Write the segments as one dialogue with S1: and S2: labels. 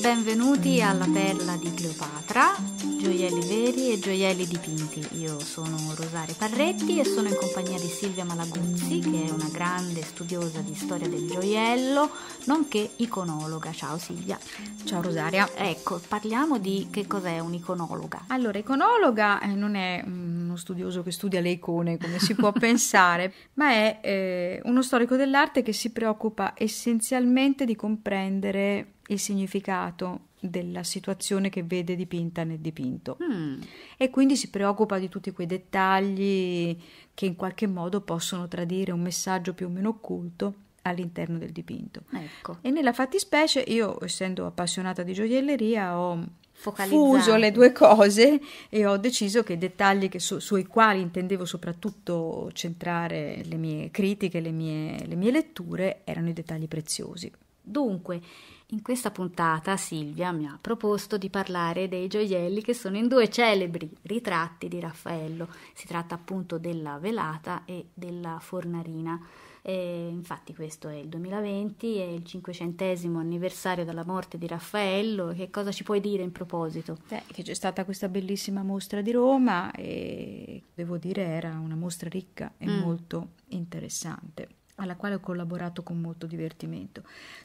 S1: Benvenuti alla Perla di Cleopatra, gioielli veri e gioielli dipinti. Io sono Rosaria Parretti e sono in compagnia di Silvia Malaguzzi, che è una grande studiosa di storia del gioiello, nonché iconologa. Ciao Silvia. Ciao Rosaria. Ecco, parliamo di che cos'è un'iconologa. Allora, iconologa eh, non è mm, uno studioso che studia
S2: le icone, come si può pensare, ma è eh, uno storico dell'arte che si preoccupa essenzialmente di comprendere il significato della situazione che vede dipinta nel dipinto mm. e quindi si preoccupa di tutti quei dettagli che in qualche modo possono tradire un messaggio più o meno occulto all'interno del dipinto. Ecco. E nella fattispecie io, essendo appassionata di gioielleria, ho
S1: fuso le due
S2: cose e ho deciso che i dettagli che su, sui quali intendevo
S1: soprattutto centrare le mie critiche, le mie, le mie letture, erano i dettagli preziosi. Dunque, in questa puntata Silvia mi ha proposto di parlare dei gioielli che sono in due celebri ritratti di Raffaello. Si tratta appunto della velata e della fornarina. E infatti questo è il 2020, è il cinquecentesimo anniversario della morte di Raffaello, che cosa ci puoi dire in proposito? Beh, che c'è stata questa bellissima mostra di Roma e devo
S2: dire era una mostra ricca e mm. molto interessante alla quale ho collaborato con molto divertimento.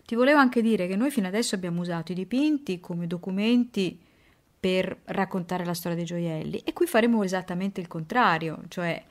S2: Ti volevo anche dire che noi fino adesso abbiamo usato i dipinti come documenti per raccontare la storia dei gioielli e qui faremo esattamente il contrario, cioè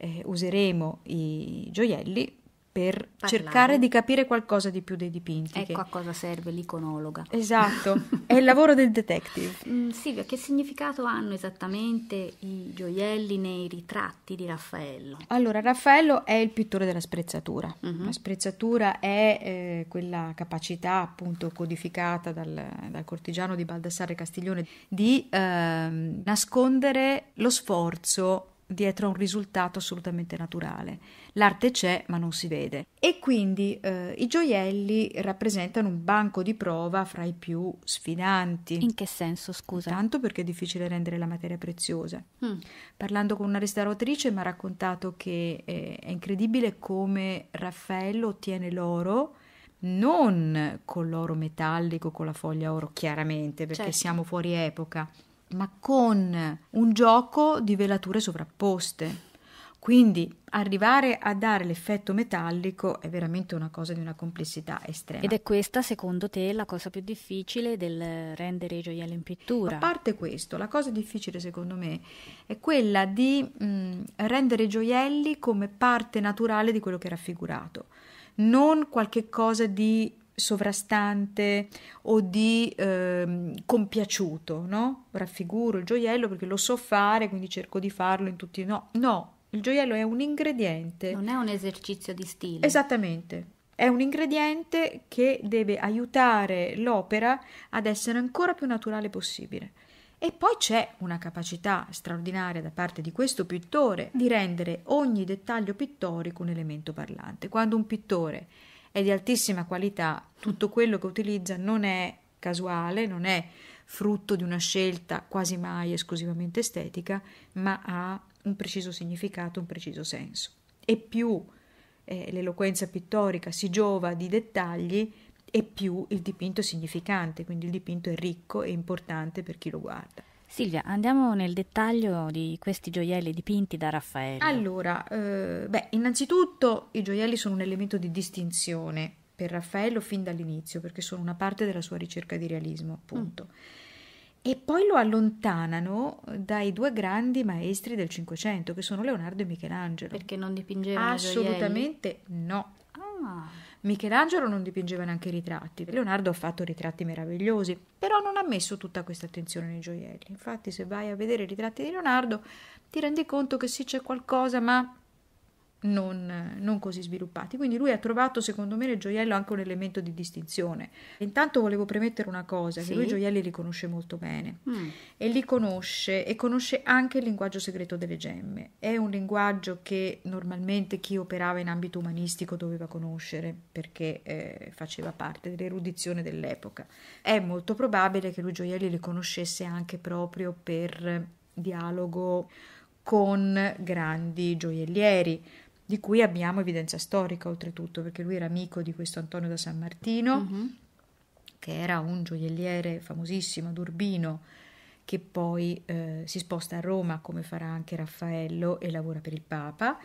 S2: eh, useremo i gioielli per Parlare. cercare di capire qualcosa di più dei dipinti. Ecco che... a cosa serve l'iconologa. Esatto, è il lavoro del detective.
S1: Mm, Silvia, che significato hanno esattamente i gioielli nei ritratti di Raffaello?
S2: Allora, Raffaello è il pittore della sprezzatura. Mm-hmm. La sprezzatura è eh, quella capacità appunto codificata dal, dal cortigiano di Baldassarre Castiglione di eh, nascondere lo sforzo dietro a un risultato assolutamente naturale. L'arte c'è, ma non si vede. E quindi eh, i gioielli rappresentano un banco di prova fra i più sfidanti. In che senso, scusa? Tanto perché è difficile rendere la materia preziosa. Mm. Parlando con una restauratrice mi ha raccontato che eh, è incredibile come Raffaello ottiene l'oro non con l'oro metallico, con la foglia oro, chiaramente, perché certo. siamo fuori epoca ma con un gioco di velature sovrapposte. Quindi arrivare a dare l'effetto metallico è veramente una cosa di una complessità estrema. Ed è
S1: questa, secondo te, la cosa più difficile del rendere i gioielli in pittura? A parte questo, la cosa difficile, secondo me, è quella di mh, mm, rendere
S2: i gioielli come parte naturale di quello che è raffigurato, non qualche cosa di sovrastante o di eh, compiaciuto, no? Raffiguro il gioiello perché lo so fare, quindi cerco di farlo in tutti... No, no, il gioiello è un ingrediente. Non è un esercizio di stile. Esattamente. È un ingrediente che deve aiutare l'opera ad essere ancora più naturale possibile. E poi c'è una capacità straordinaria da parte di questo pittore di rendere ogni dettaglio pittorico un elemento parlante. Quando un pittore è di altissima qualità, tutto quello che utilizza non è casuale, non è frutto di una scelta quasi mai esclusivamente estetica, ma ha un preciso significato, un preciso senso. E più eh, l'eloquenza pittorica si giova di
S1: dettagli, e più il dipinto è significante, quindi il dipinto è ricco e importante per chi lo guarda. Silvia, andiamo nel dettaglio di questi gioielli dipinti da Raffaello.
S2: Allora, eh, beh, innanzitutto i gioielli sono un elemento di distinzione per Raffaello fin dall'inizio, perché sono una parte della sua ricerca di realismo, appunto. Mm. E poi lo allontanano dai due grandi maestri del Cinquecento, che sono Leonardo e Michelangelo. Perché non dipingevano Assolutamente no. Ah. Michelangelo non dipingeva neanche i ritratti, Leonardo ha fatto ritratti meravigliosi, però non ha messo tutta questa attenzione nei gioielli. Infatti, se vai a vedere i ritratti di Leonardo, ti rendi conto che sì c'è qualcosa, ma non, non, così sviluppati. Quindi lui ha trovato, secondo me, nel gioiello anche un elemento di distinzione. Intanto volevo premettere una cosa, sì. che lui i gioielli li conosce molto bene mm. e li conosce e conosce anche il linguaggio segreto delle gemme. È un linguaggio che normalmente chi operava in ambito umanistico doveva conoscere perché eh, faceva parte dell'erudizione dell'epoca. È molto probabile che lui i gioielli li conoscesse anche proprio per dialogo con grandi gioiellieri di cui abbiamo evidenza storica oltretutto, perché lui era amico di questo Antonio da San Martino, uh-huh. che era un gioielliere famosissimo ad Urbino, che poi eh, si sposta a Roma, come farà anche Raffaello, e lavora per il Papa.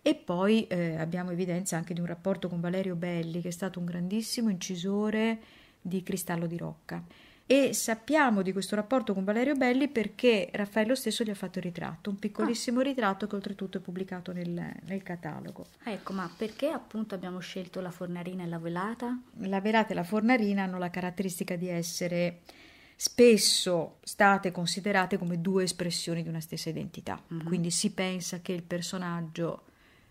S2: E poi eh, abbiamo evidenza anche di un rapporto con Valerio Belli, che è stato un grandissimo incisore di Cristallo di Rocca e sappiamo di questo rapporto con Valerio Belli perché Raffaello stesso gli ha fatto il ritratto, un piccolissimo ah. ritratto che oltretutto è pubblicato nel, nel catalogo.
S1: Ecco, ma perché appunto abbiamo scelto la fornarina e la velata?
S2: La velata e la fornarina hanno la caratteristica di essere spesso state considerate come due espressioni di una stessa identità. Mm-hmm. Quindi si pensa che il personaggio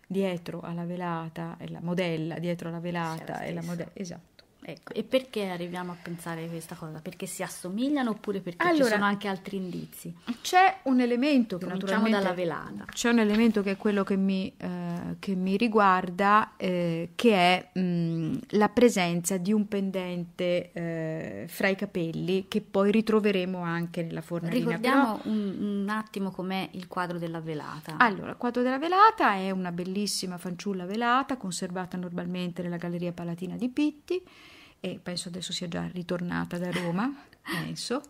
S2: dietro alla velata e la modella, dietro alla velata e la modella, esatto
S1: Ecco. E perché arriviamo a pensare questa cosa? Perché si assomigliano oppure perché allora, ci sono anche altri indizi?
S2: C'è un elemento che Cominciamo dalla velata. C'è un elemento che è quello che mi, eh, che mi riguarda, eh, che è mh, mm, la presenza di un pendente eh, fra i capelli che poi ritroveremo anche nella fornellina. Ricordiamo
S1: Però... un, un attimo com'è il quadro della velata. Allora, il quadro della
S2: velata è una bellissima fanciulla velata conservata normalmente nella Galleria Palatina di Pitti e penso adesso sia già ritornata da Roma, penso.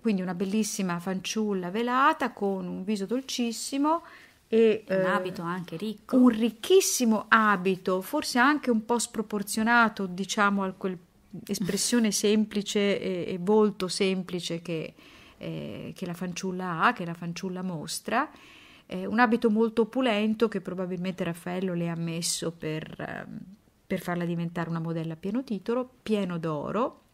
S2: Quindi una bellissima fanciulla velata con un viso dolcissimo e un eh, abito anche ricco. Un ricchissimo abito, forse anche un po' sproporzionato, diciamo, a quell'espressione semplice e, e, volto semplice che, eh, che la fanciulla ha, che la fanciulla mostra. Eh, un abito molto opulento che probabilmente Raffaello le ha messo per ehm, per farla diventare una modella a pieno titolo, pieno d'oro.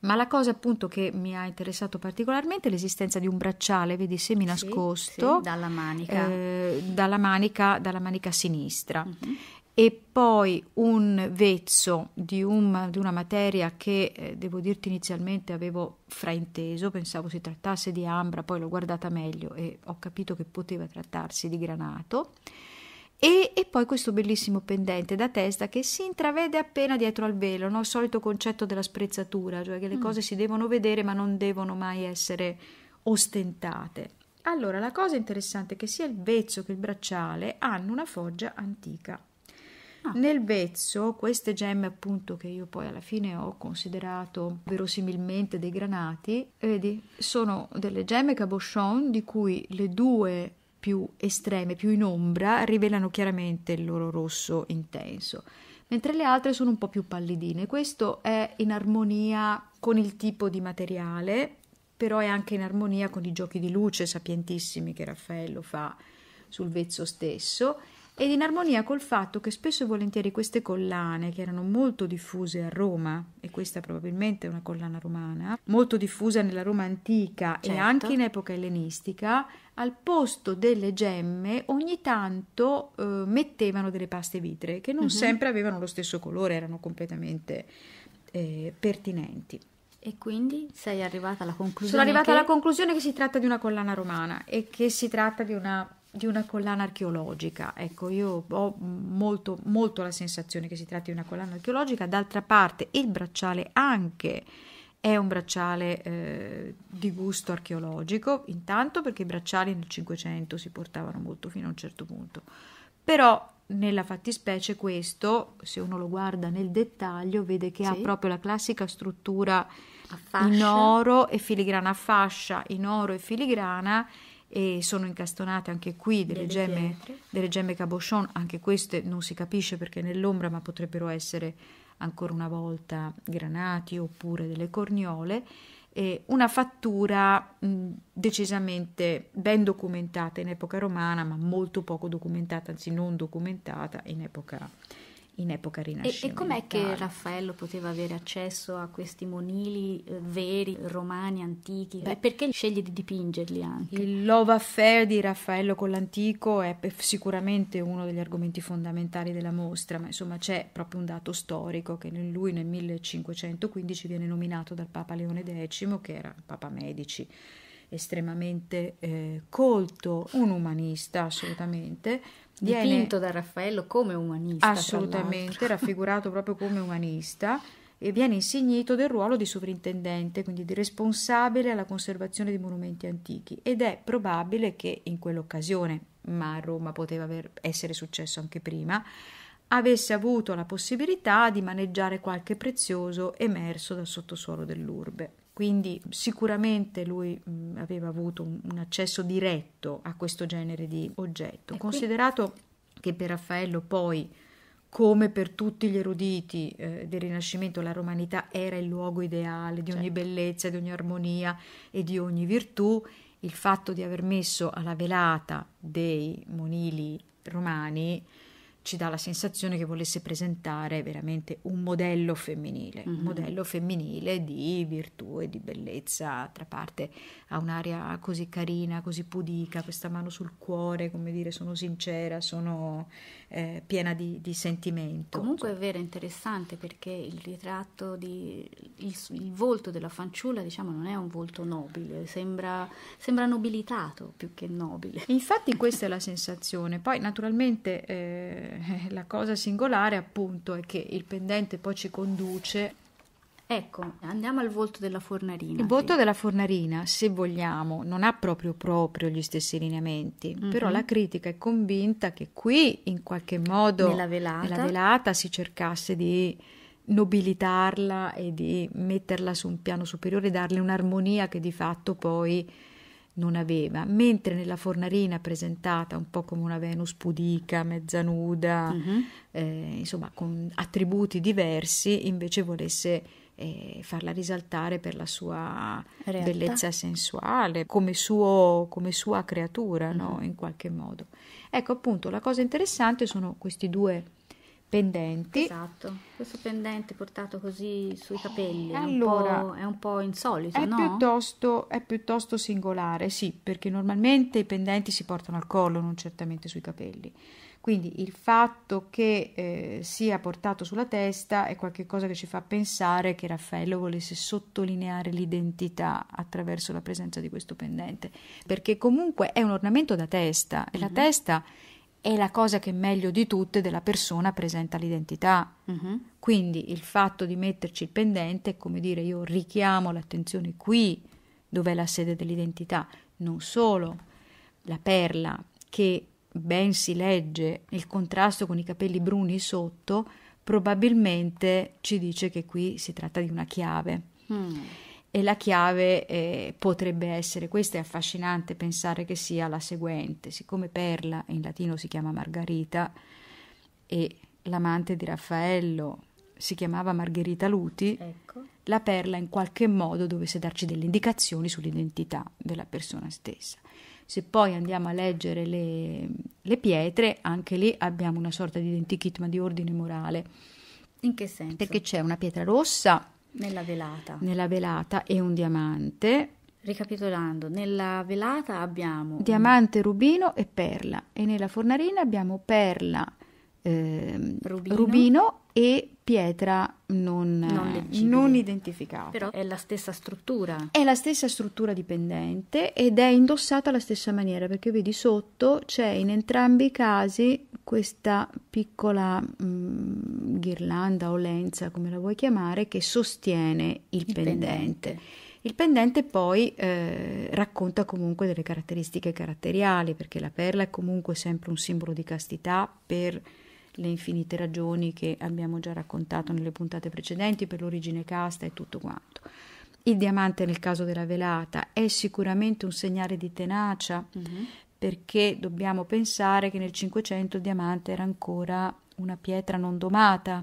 S2: Ma la cosa appunto che mi ha interessato particolarmente è l'esistenza di un bracciale, vedi, semi-nascosto. Sì, sì,
S1: dalla, manica.
S2: Eh, dalla, manica, dalla manica. sinistra. Uh-huh. E poi un vezzo di, un, di una materia che, eh, devo dirti, inizialmente avevo frainteso, pensavo si trattasse di ambra, poi l'ho guardata meglio e ho capito che poteva trattarsi di granato. E, e, poi questo bellissimo pendente da testa che si intravede appena dietro al velo, no? il solito concetto della sprezzatura, cioè che le mm. cose si devono vedere ma non devono mai essere ostentate. Allora, la cosa interessante è che sia il vezzo che il bracciale hanno una foggia antica. Ah. Nel vezzo, queste gemme appunto che io poi alla fine ho considerato verosimilmente dei granati, vedi, sono delle gemme cabochon di cui le due più estreme, più in ombra, rivelano chiaramente il loro rosso intenso, mentre le altre sono un po' più pallidine. Questo è in armonia con il tipo di materiale, però è anche in armonia con i giochi di luce sapientissimi che Raffaello fa sul vezzo stesso ed in armonia col fatto che spesso e volentieri queste collane, che erano molto diffuse a Roma, e questa probabilmente è una collana romana, molto diffusa nella Roma antica certo. e anche in epoca ellenistica, al posto delle gemme ogni tanto eh, mettevano delle paste vitre che non uh-huh. sempre avevano lo stesso colore, erano completamente eh, pertinenti.
S1: E quindi sei arrivata alla conclusione? Sono arrivata che... alla
S2: conclusione che si tratta di una collana romana e che si tratta di una di una collana archeologica. Ecco, io ho molto, molto la sensazione che si tratti di una collana archeologica. D'altra parte, il bracciale anche è un bracciale eh, di gusto archeologico, intanto perché i bracciali nel Cinquecento si portavano molto fino a un certo punto. Però nella fattispecie questo, se uno lo guarda nel dettaglio, vede che sì. ha proprio la classica struttura in oro e filigrana a fascia, in oro e filigrana e sono incastonate anche qui delle, delle gemme, pietre. delle gemme cabochon, anche queste non si capisce perché nell'ombra, ma potrebbero essere ancora una volta granati oppure delle corniole. Eh, una fattura mh, decisamente ben documentata in epoca romana, ma molto poco documentata, anzi non documentata in epoca romana in epoca rinascimentale. E, e com'è che
S1: Raffaello poteva avere accesso a questi monili eh, veri, romani, antichi? Beh, perché sceglie di dipingerli anche? Il love affair di Raffaello
S2: con l'antico è sicuramente uno degli argomenti fondamentali della mostra, ma insomma c'è proprio un dato storico che lui nel 1515 viene nominato dal Papa Leone X, che era il Papa Medici estremamente eh, colto, un umanista assolutamente. Viene Dipinto
S1: da Raffaello
S2: come umanista. Assolutamente, raffigurato proprio come umanista e viene insignito del ruolo di sovrintendente, quindi di responsabile alla conservazione di monumenti antichi ed è probabile che in quell'occasione, ma a Roma poteva aver, essere successo anche prima, avesse avuto la possibilità di maneggiare qualche prezioso emerso dal sottosuolo dell'urbe. Quindi sicuramente lui mh, mm, aveva avuto un, un, accesso diretto a questo genere di oggetto, e considerato qui? che per Raffaello poi come per tutti gli eruditi eh, del Rinascimento, la romanità era il luogo ideale di ogni certo. bellezza, di ogni armonia e di ogni virtù. Il fatto di aver messo alla velata dei monili romani ci dà la sensazione che volesse presentare veramente un modello femminile, mm-hmm. un modello femminile di virtù e di bellezza, tra parte ha un'aria così carina, così pudica, questa mano sul cuore, come dire, sono sincera, sono eh, piena di, di, sentimento.
S1: Comunque è vero, è interessante perché il ritratto, di, il, il, volto della fanciulla, diciamo, non è un volto nobile, sembra, sembra nobilitato più che nobile. Infatti questa è la sensazione, poi
S2: naturalmente... Eh, eh, la cosa singolare appunto è che il pendente poi ci
S1: conduce Ecco, andiamo al volto della fornarina. Il volto sì.
S2: della fornarina, se vogliamo, non ha proprio proprio gli stessi lineamenti, mm-hmm. però la critica è convinta che qui in qualche modo nella velata, nella velata si cercasse di nobilitarla e di metterla su un piano superiore, darle un'armonia che di fatto poi non aveva, mentre nella fornarina presentata un po' come una Venus pudica, mezza nuda, mm-hmm. eh, insomma con attributi diversi, invece volesse eh, farla risaltare per la sua Realtà. bellezza sensuale, come, suo, come sua creatura, mm-hmm. no? Mhm. in qualche modo. Ecco appunto, la cosa interessante sono questi due pendenti. Esatto,
S1: questo pendente portato così sui capelli allora, è, un è, un po', insolito, è, no?
S2: piuttosto, è piuttosto singolare, sì, perché normalmente i pendenti si portano al collo, non certamente sui capelli. Quindi il fatto che eh, sia portato sulla testa è qualcosa che ci fa pensare che Raffaello volesse sottolineare l'identità attraverso la presenza di questo pendente, perché comunque è un ornamento da testa e mm-hmm. la mhm. testa è la cosa che meglio di tutte della persona presenta l'identità. Uh-huh. Quindi il fatto di metterci il pendente è come dire io richiamo l'attenzione qui, dove è la sede dell'identità. Non solo, la perla che ben si legge nel contrasto con i capelli bruni sotto, probabilmente ci dice che qui si tratta di una chiave. Mm e la chiave eh, potrebbe essere, questa è affascinante pensare che sia la seguente, siccome Perla in latino si chiama Margarita e l'amante di Raffaello si chiamava Margherita Luti, ecco. la perla in qualche modo dovesse darci delle indicazioni sull'identità della persona stessa. Se poi andiamo a leggere le, le pietre, anche lì abbiamo una sorta di identikit ma di ordine morale. In che senso? Perché c'è una pietra rossa
S1: nella velata.
S2: Nella velata e un diamante.
S1: Ricapitolando, nella velata abbiamo... Diamante,
S2: rubino e perla. E nella fornarina abbiamo perla, eh, rubino. rubino e pietra non,
S1: non, eh, non, identificata. Però è la stessa struttura.
S2: È la stessa struttura dipendente ed è indossata alla stessa maniera perché vedi sotto c'è in entrambi i casi questa piccola mh, mm, ghirlanda o lenza, come la vuoi chiamare, che sostiene il, il pendente. pendente. Il pendente poi eh, racconta comunque delle caratteristiche caratteriali perché la perla è comunque sempre un simbolo di castità per le infinite ragioni che abbiamo già raccontato nelle puntate precedenti per l'origine casta e tutto quanto. Il diamante nel caso della velata è sicuramente un segnale di tenacia mm-hmm. perché dobbiamo pensare che nel Cinquecento il diamante era ancora una pietra non domata,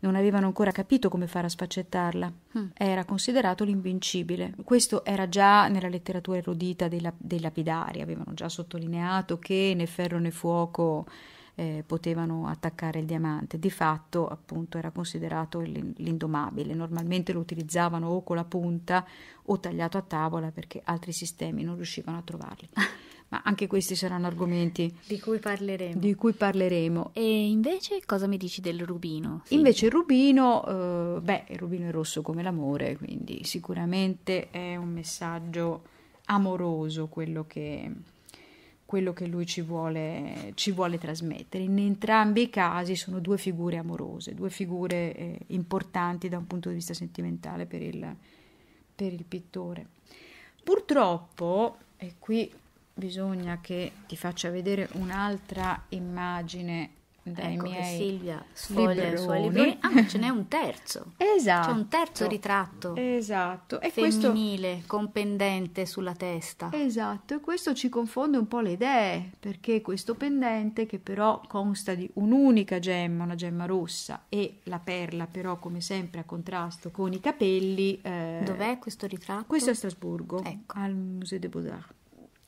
S2: non avevano ancora capito come fare a spaccettarla, mm. era considerato l'invincibile. Questo era già nella letteratura erudita dei, lap- dei lapidari, avevano già sottolineato che né ferro né fuoco eh, potevano attaccare il diamante. Di fatto, appunto, era considerato l'indomabile. Normalmente lo utilizzavano o con la punta o tagliato a tavola perché altri sistemi non riuscivano a trovarli. Ma anche questi saranno argomenti di cui parleremo.
S1: Di cui parleremo. E invece cosa mi dici del rubino? Sì.
S2: Invece il rubino, eh, beh, il rubino è rosso come l'amore, quindi sicuramente è un messaggio amoroso quello che quello che lui ci vuole, ci vuole trasmettere. In entrambi i casi sono due figure amorose, due figure eh, importanti da un punto di vista sentimentale per il, per il pittore. Purtroppo, e qui bisogna che ti faccia vedere un'altra immagine
S1: dai ecco miei Silvia sfoglia il suoi librone. Ah, ce n'è un terzo. Esatto. C'è un terzo ritratto. Esatto. E femminile, questo... con pendente sulla testa.
S2: Esatto, e questo ci confonde un po' le idee, perché questo pendente, che però consta di un'unica gemma, una gemma rossa, e la perla però come sempre a contrasto con i capelli... Eh... Dov'è questo ritratto? Questo è a Strasburgo, ecco. al Museo des Beaux-Arts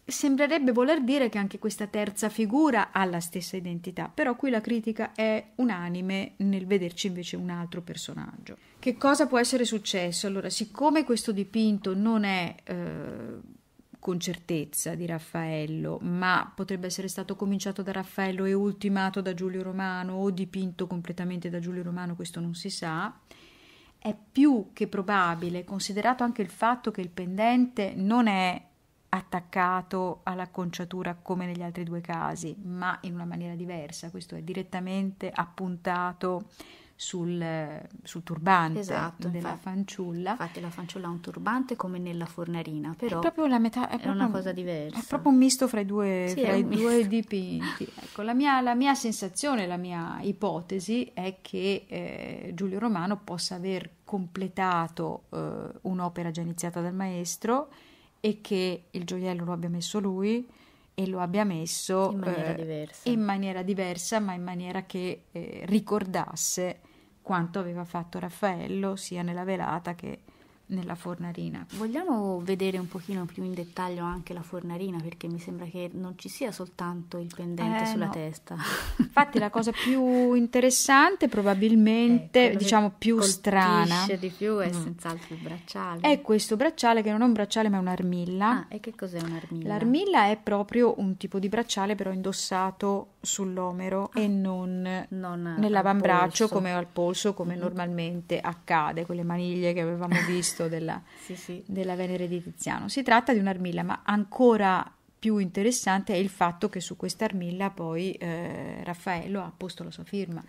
S2: sembrerebbe voler dire che anche questa terza figura ha la stessa identità, però qui la critica è unanime nel vederci invece un altro personaggio. Che cosa può essere successo? Allora, siccome questo dipinto non è eh, con certezza di Raffaello, ma potrebbe essere stato cominciato da Raffaello e ultimato da Giulio Romano o dipinto completamente da Giulio Romano, questo non si sa, è più che probabile, considerato anche il fatto che il pendente non è attaccato all'acconciatura come negli altri due casi, ma in una maniera diversa, questo è direttamente appuntato sul, sul turbante esatto,
S1: della infatti, fanciulla. Infatti la fanciulla ha un turbante come nella fornarina, però è proprio
S2: la metà, è, proprio, una cosa diversa. È proprio un misto fra i due, sì, fra i due dipinti. Ecco, la mia, la mia, sensazione, la mia ipotesi è che eh, Giulio Romano possa aver completato eh, un'opera già iniziata dal maestro e che il gioiello lo abbia messo lui e lo abbia messo in maniera, eh, diversa. In maniera diversa. ma in maniera che eh, ricordasse quanto aveva fatto Raffaello sia nella velata che nella fornarina.
S1: Vogliamo vedere un pochino più in dettaglio anche la fornarina perché mi sembra che non ci sia soltanto il pendente eh, sulla no. testa.
S2: Infatti la cosa più interessante probabilmente, eh, diciamo più strana, di più è mm.
S1: senz'altro il bracciale. È
S2: questo bracciale che non è un bracciale ma è un'armilla. Ah, e che cos'è un'armilla? L'armilla è proprio un tipo di bracciale però indossato sull'omero ah. e non, non nell'avambraccio come al polso come mm. normalmente accade, quelle maniglie che avevamo visto gusto della, sì, sì. della Venere di Tiziano. Si tratta di un'armilla, ma ancora più interessante è il fatto che su quest'armilla poi eh, Raffaello ha posto la sua firma.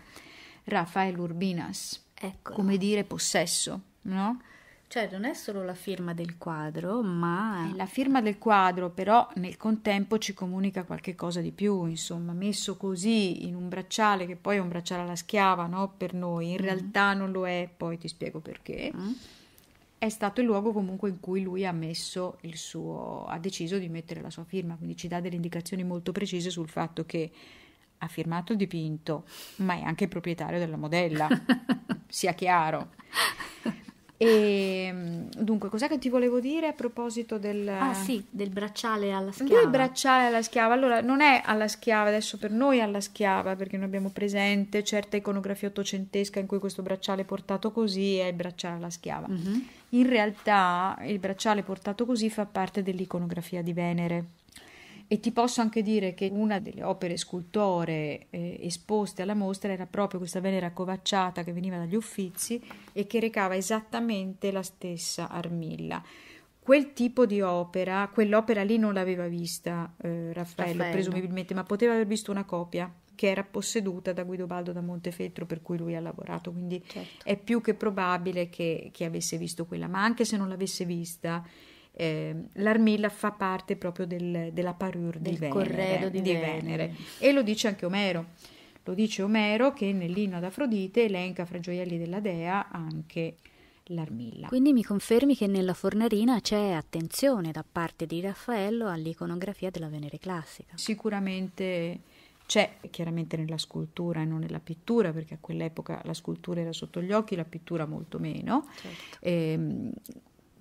S2: Raffaello Urbinas, Eccolo. come dire possesso, no? Cioè non è solo
S1: la firma del quadro, ma... È la
S2: firma del quadro, però nel contempo ci comunica qualche cosa di più, insomma, messo così in un bracciale, che poi è un bracciale alla schiava, no? Per noi, in mm. realtà non lo è, poi ti spiego perché. Mm è stato il luogo comunque in cui lui ha messo il suo ha deciso di mettere la sua firma, quindi ci dà delle indicazioni molto precise sul fatto che ha firmato il dipinto, ma è anche proprietario della modella, sia chiaro. E, ehm, dunque, cos'è che ti volevo dire a proposito del... Ah sì,
S1: del bracciale alla schiava. Del
S2: bracciale alla schiava, allora non è alla schiava, adesso per noi è alla schiava, perché noi abbiamo presente certa iconografia ottocentesca in cui questo bracciale portato così è il bracciale alla schiava. Mm-hmm. In realtà il bracciale portato così fa parte dell'iconografia di Venere. E ti posso anche dire che una delle opere scultore eh, esposte alla mostra era proprio questa Venere accovacciata che veniva dagli Uffizi e che recava esattamente la stessa armilla quel tipo di opera, quell'opera lì non l'aveva vista eh, Raffaello, Raffaello, presumibilmente, ma poteva aver visto una copia che era posseduta da Guidobaldo da Montefeltro per cui lui ha lavorato, quindi certo. è più che probabile che, che, avesse visto quella, ma anche se non l'avesse vista, eh, l'armilla fa parte proprio del, della parure del di, Venere, di, di Venere. Venere, e lo dice anche Omero. Lo dice Omero che nell'inno ad Afrodite elenca fra gioielli della dea anche l'armilla. Quindi
S1: mi confermi che nella fornarina c'è attenzione da parte di Raffaello all'iconografia della Venere classica. Sicuramente c'è
S2: chiaramente nella scultura e non nella pittura, perché a quell'epoca la scultura era sotto gli occhi, la pittura molto meno. Certo. E, ehm,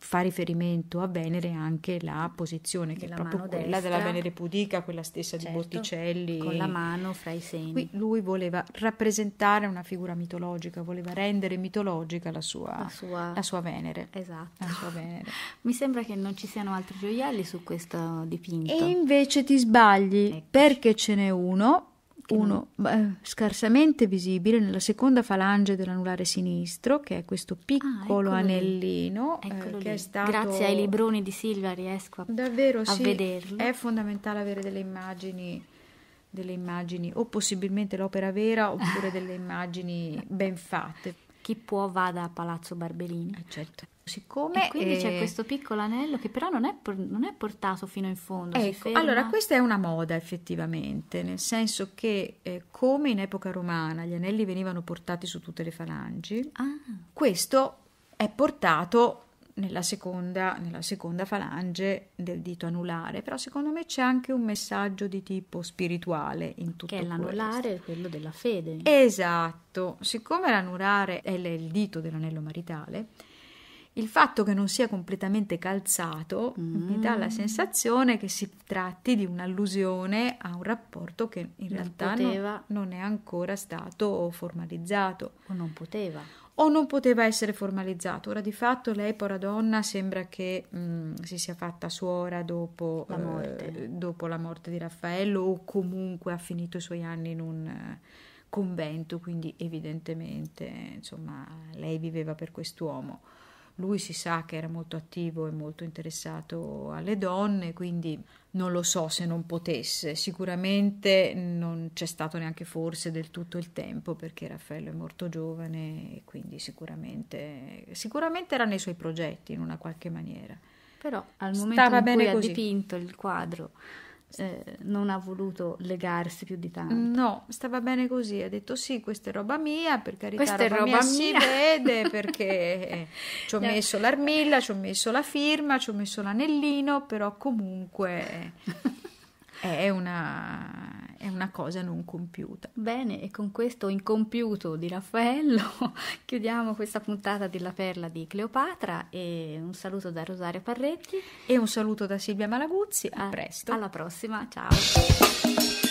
S2: fa riferimento a Venere anche la posizione che della è proprio quella destra, della Venere pudica, quella stessa certo, di Botticelli. Con la mano fra i segni. Qui lui voleva rappresentare una figura mitologica, voleva rendere mitologica la sua,
S1: la sua, la sua Venere. Esatto. La sua Venere. Mi sembra che non ci siano altri gioielli su questo dipinto. E
S2: invece ti sbagli, Eccoci. perché ce n'è uno uno eh, scarsamente visibile nella seconda falange dell'anulare sinistro, che è
S1: questo ah, piccolo ah, anellino. Eh, che è stato... Grazie ai libroni di Silvia riesco a, Davvero, a sì, vederlo. È
S2: fondamentale avere delle immagini, delle immagini, o possibilmente l'opera vera, oppure delle immagini ben fatte. Chi può vada a Palazzo Barbellini. Eh, certo. Siccome, e quindi eh, c'è questo
S1: piccolo anello che però non è, non è portato fino in fondo. Ecco, allora
S2: questa è una moda effettivamente, nel senso che eh, come in epoca romana gli anelli venivano portati su tutte le falangi, ah. questo è portato nella seconda, nella seconda, falange del dito anulare, però secondo me c'è anche un messaggio di tipo spirituale in tutto questo. Che l'anulare
S1: è quello della fede.
S2: Esatto, siccome l'anulare è il dito dell'anello maritale, il fatto che non sia completamente calzato mm. mi dà la mm. sensazione che si tratti di un'allusione a un rapporto che in non realtà non, non, è ancora stato formalizzato. O non poteva. O non poteva essere formalizzato. Ora di fatto lei, pora donna, sembra che mh, mm, si sia fatta suora dopo la, eh, morte. Eh, dopo la morte di Raffaello o comunque ha finito i suoi anni in un eh, convento, quindi evidentemente insomma, lei viveva per quest'uomo. Lui si sa che era molto attivo e molto interessato alle donne, quindi non lo so se non potesse. Sicuramente non c'è stato neanche forse del tutto il tempo perché Raffaello è molto giovane e quindi sicuramente, sicuramente era nei suoi progetti in una qualche maniera. Però al momento Stava in cui così. ha dipinto il quadro eh, non ha voluto legarsi più di tanto. Mm, no, stava bene così, ha detto sì, questa è roba mia, per carità questa roba è roba mia, si vede perché eh, ci ho messo l'armilla, ci ho messo la firma, ci ho messo l'anellino, però
S1: comunque eh, è una è una cosa non compiuta. Bene, e con questo incompiuto di Raffaello chiudiamo questa puntata della perla di Cleopatra e un saluto da Rosario Parretti e un saluto da Silvia Malaguzzi. A, a presto. Alla prossima, ciao.